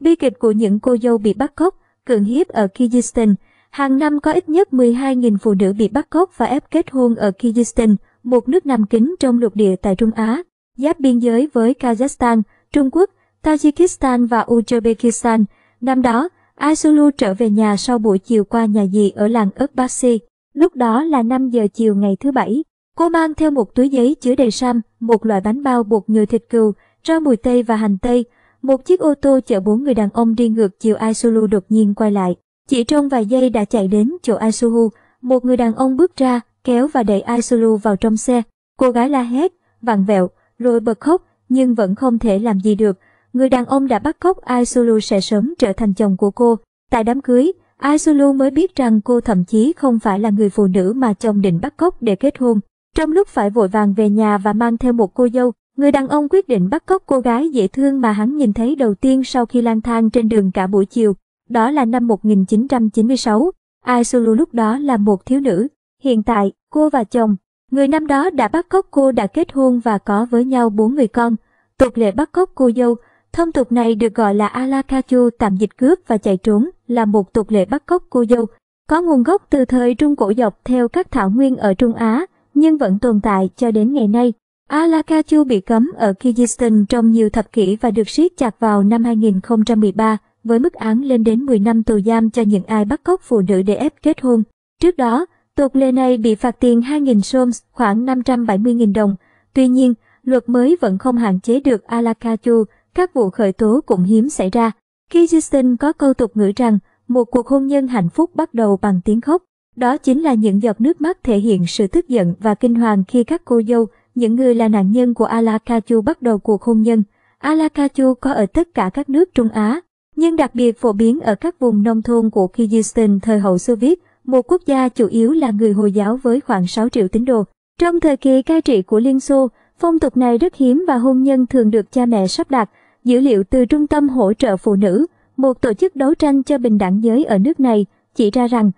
Bi kịch của những cô dâu bị bắt cóc, cưỡng hiếp ở Kyrgyzstan Hàng năm có ít nhất 12.000 phụ nữ bị bắt cóc và ép kết hôn ở Kyrgyzstan, một nước nằm kín trong lục địa tại Trung Á, giáp biên giới với Kazakhstan, Trung Quốc, Tajikistan và Uzbekistan. Năm đó, Aisulu trở về nhà sau buổi chiều qua nhà dì ở làng Ökbaksi. Lúc đó là 5 giờ chiều ngày thứ Bảy. Cô mang theo một túi giấy chứa đầy sam, một loại bánh bao bột nhồi thịt cừu, rau mùi tây và hành tây, một chiếc ô tô chở bốn người đàn ông đi ngược chiều Aisulu đột nhiên quay lại. Chỉ trong vài giây đã chạy đến chỗ Aisuhu, một người đàn ông bước ra, kéo và đẩy Aisulu vào trong xe. Cô gái la hét, vặn vẹo, rồi bật khóc, nhưng vẫn không thể làm gì được. Người đàn ông đã bắt cóc Aisulu sẽ sớm trở thành chồng của cô. Tại đám cưới, Aisulu mới biết rằng cô thậm chí không phải là người phụ nữ mà chồng định bắt cóc để kết hôn. Trong lúc phải vội vàng về nhà và mang theo một cô dâu, Người đàn ông quyết định bắt cóc cô gái dễ thương mà hắn nhìn thấy đầu tiên sau khi lang thang trên đường cả buổi chiều, đó là năm 1996. Aisulu lúc đó là một thiếu nữ. Hiện tại, cô và chồng, người năm đó đã bắt cóc cô đã kết hôn và có với nhau bốn người con. Tục lệ bắt cóc cô dâu, thông tục này được gọi là Alakachu tạm dịch cướp và chạy trốn, là một tục lệ bắt cóc cô dâu. Có nguồn gốc từ thời Trung Cổ dọc theo các thảo nguyên ở Trung Á, nhưng vẫn tồn tại cho đến ngày nay. Alakachu bị cấm ở Kyrgyzstan trong nhiều thập kỷ và được siết chặt vào năm 2013 với mức án lên đến 10 năm tù giam cho những ai bắt cóc phụ nữ để ép kết hôn. Trước đó, tục lệ này bị phạt tiền 2.000 soms khoảng 570.000 đồng. Tuy nhiên, luật mới vẫn không hạn chế được Alakachu, các vụ khởi tố cũng hiếm xảy ra. Kyrgyzstan có câu tục ngữ rằng, một cuộc hôn nhân hạnh phúc bắt đầu bằng tiếng khóc. Đó chính là những giọt nước mắt thể hiện sự tức giận và kinh hoàng khi các cô dâu, những người là nạn nhân của Alakachu bắt đầu cuộc hôn nhân. Alakachu có ở tất cả các nước Trung Á, nhưng đặc biệt phổ biến ở các vùng nông thôn của Kyrgyzstan thời hậu Xô Viết, một quốc gia chủ yếu là người Hồi giáo với khoảng 6 triệu tín đồ. Trong thời kỳ cai trị của Liên Xô, phong tục này rất hiếm và hôn nhân thường được cha mẹ sắp đặt. Dữ liệu từ Trung tâm Hỗ trợ Phụ nữ, một tổ chức đấu tranh cho bình đẳng giới ở nước này, chỉ ra rằng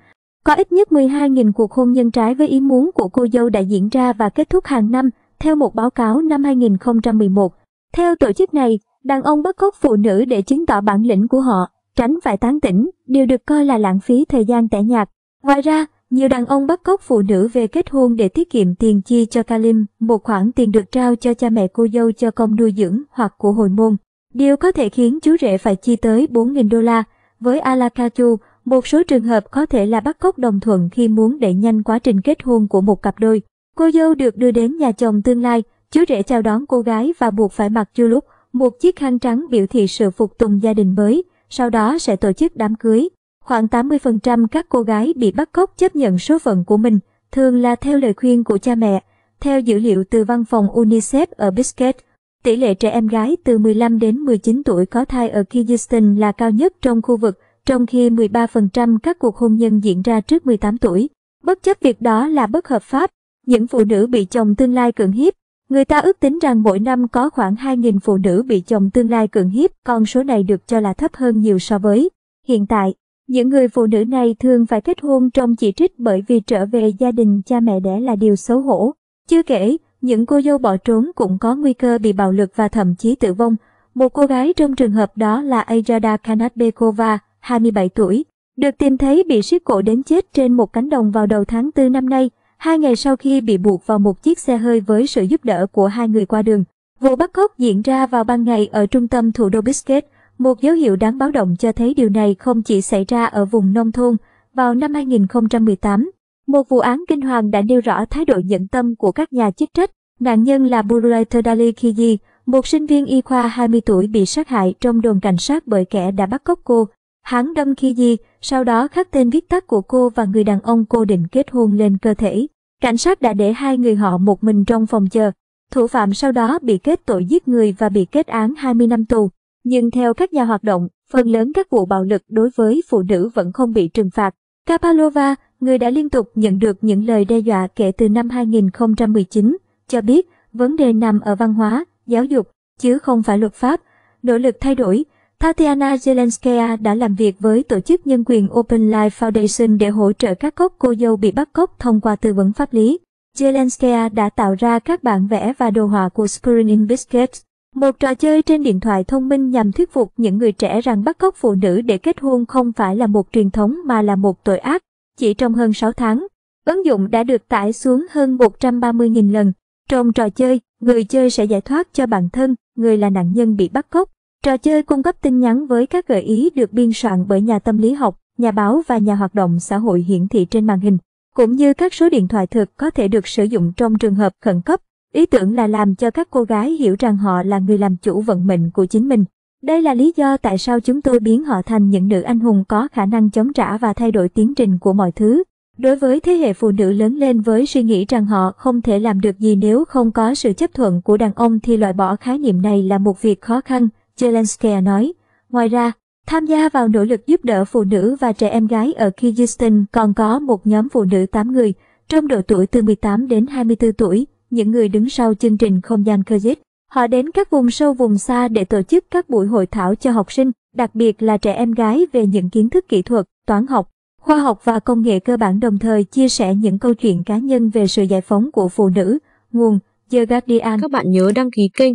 có ít nhất 12.000 cuộc hôn nhân trái với ý muốn của cô dâu đã diễn ra và kết thúc hàng năm theo một báo cáo năm 2011. Theo tổ chức này, đàn ông bắt cóc phụ nữ để chứng tỏ bản lĩnh của họ, tránh phải tán tỉnh, đều được coi là lãng phí thời gian tẻ nhạt. Ngoài ra, nhiều đàn ông bắt cóc phụ nữ về kết hôn để tiết kiệm tiền chi cho Kalim, một khoản tiền được trao cho cha mẹ cô dâu cho công nuôi dưỡng hoặc của hồi môn. Điều có thể khiến chú rể phải chi tới 4.000 đô la. Với Alakachu, một số trường hợp có thể là bắt cóc đồng thuận khi muốn đẩy nhanh quá trình kết hôn của một cặp đôi. Cô dâu được đưa đến nhà chồng tương lai, chú rể chào đón cô gái và buộc phải mặc chu lúc một chiếc khăn trắng biểu thị sự phục tùng gia đình mới, sau đó sẽ tổ chức đám cưới. Khoảng 80% các cô gái bị bắt cóc chấp nhận số phận của mình, thường là theo lời khuyên của cha mẹ. Theo dữ liệu từ văn phòng UNICEF ở Biscayne, tỷ lệ trẻ em gái từ 15 đến 19 tuổi có thai ở Kyrgyzstan là cao nhất trong khu vực, trong khi 13% các cuộc hôn nhân diễn ra trước 18 tuổi. Bất chấp việc đó là bất hợp pháp, những phụ nữ bị chồng tương lai cưỡng hiếp. Người ta ước tính rằng mỗi năm có khoảng 2.000 phụ nữ bị chồng tương lai cưỡng hiếp, con số này được cho là thấp hơn nhiều so với hiện tại. Những người phụ nữ này thường phải kết hôn trong chỉ trích bởi vì trở về gia đình cha mẹ đẻ là điều xấu hổ. Chưa kể, những cô dâu bỏ trốn cũng có nguy cơ bị bạo lực và thậm chí tử vong. Một cô gái trong trường hợp đó là Ajada Kanatbekova, 27 tuổi, được tìm thấy bị siết cổ đến chết trên một cánh đồng vào đầu tháng 4 năm nay. Hai ngày sau khi bị buộc vào một chiếc xe hơi với sự giúp đỡ của hai người qua đường, vụ bắt cóc diễn ra vào ban ngày ở trung tâm thủ đô Biscuit. Một dấu hiệu đáng báo động cho thấy điều này không chỉ xảy ra ở vùng nông thôn. Vào năm 2018, một vụ án kinh hoàng đã nêu rõ thái độ nhận tâm của các nhà chức trách. Nạn nhân là Buraito Dali Khiji, một sinh viên y khoa 20 tuổi bị sát hại trong đồn cảnh sát bởi kẻ đã bắt cóc cô. Hắn đâm Khiji sau đó khắc tên viết tắt của cô và người đàn ông cô định kết hôn lên cơ thể. Cảnh sát đã để hai người họ một mình trong phòng chờ. Thủ phạm sau đó bị kết tội giết người và bị kết án 20 năm tù. Nhưng theo các nhà hoạt động, phần lớn các vụ bạo lực đối với phụ nữ vẫn không bị trừng phạt. Kapalova, người đã liên tục nhận được những lời đe dọa kể từ năm 2019, cho biết vấn đề nằm ở văn hóa, giáo dục, chứ không phải luật pháp. Nỗ lực thay đổi, Tatiana Zelenskaya đã làm việc với tổ chức nhân quyền Open Life Foundation để hỗ trợ các cốc cô dâu bị bắt cóc thông qua tư vấn pháp lý. Zelenskaya đã tạo ra các bản vẽ và đồ họa của Spurning Biscuits, một trò chơi trên điện thoại thông minh nhằm thuyết phục những người trẻ rằng bắt cóc phụ nữ để kết hôn không phải là một truyền thống mà là một tội ác. Chỉ trong hơn 6 tháng, ứng dụng đã được tải xuống hơn 130.000 lần. Trong trò chơi, người chơi sẽ giải thoát cho bản thân, người là nạn nhân bị bắt cóc Trò chơi cung cấp tin nhắn với các gợi ý được biên soạn bởi nhà tâm lý học, nhà báo và nhà hoạt động xã hội hiển thị trên màn hình, cũng như các số điện thoại thực có thể được sử dụng trong trường hợp khẩn cấp. Ý tưởng là làm cho các cô gái hiểu rằng họ là người làm chủ vận mệnh của chính mình. Đây là lý do tại sao chúng tôi biến họ thành những nữ anh hùng có khả năng chống trả và thay đổi tiến trình của mọi thứ. Đối với thế hệ phụ nữ lớn lên với suy nghĩ rằng họ không thể làm được gì nếu không có sự chấp thuận của đàn ông thì loại bỏ khái niệm này là một việc khó khăn. Zelensky nói. Ngoài ra, tham gia vào nỗ lực giúp đỡ phụ nữ và trẻ em gái ở Kyrgyzstan còn có một nhóm phụ nữ 8 người, trong độ tuổi từ 18 đến 24 tuổi, những người đứng sau chương trình không gian Kyrgyz. Họ đến các vùng sâu vùng xa để tổ chức các buổi hội thảo cho học sinh, đặc biệt là trẻ em gái về những kiến thức kỹ thuật, toán học, khoa học và công nghệ cơ bản đồng thời chia sẻ những câu chuyện cá nhân về sự giải phóng của phụ nữ. Nguồn The Guardian Các bạn nhớ đăng ký kênh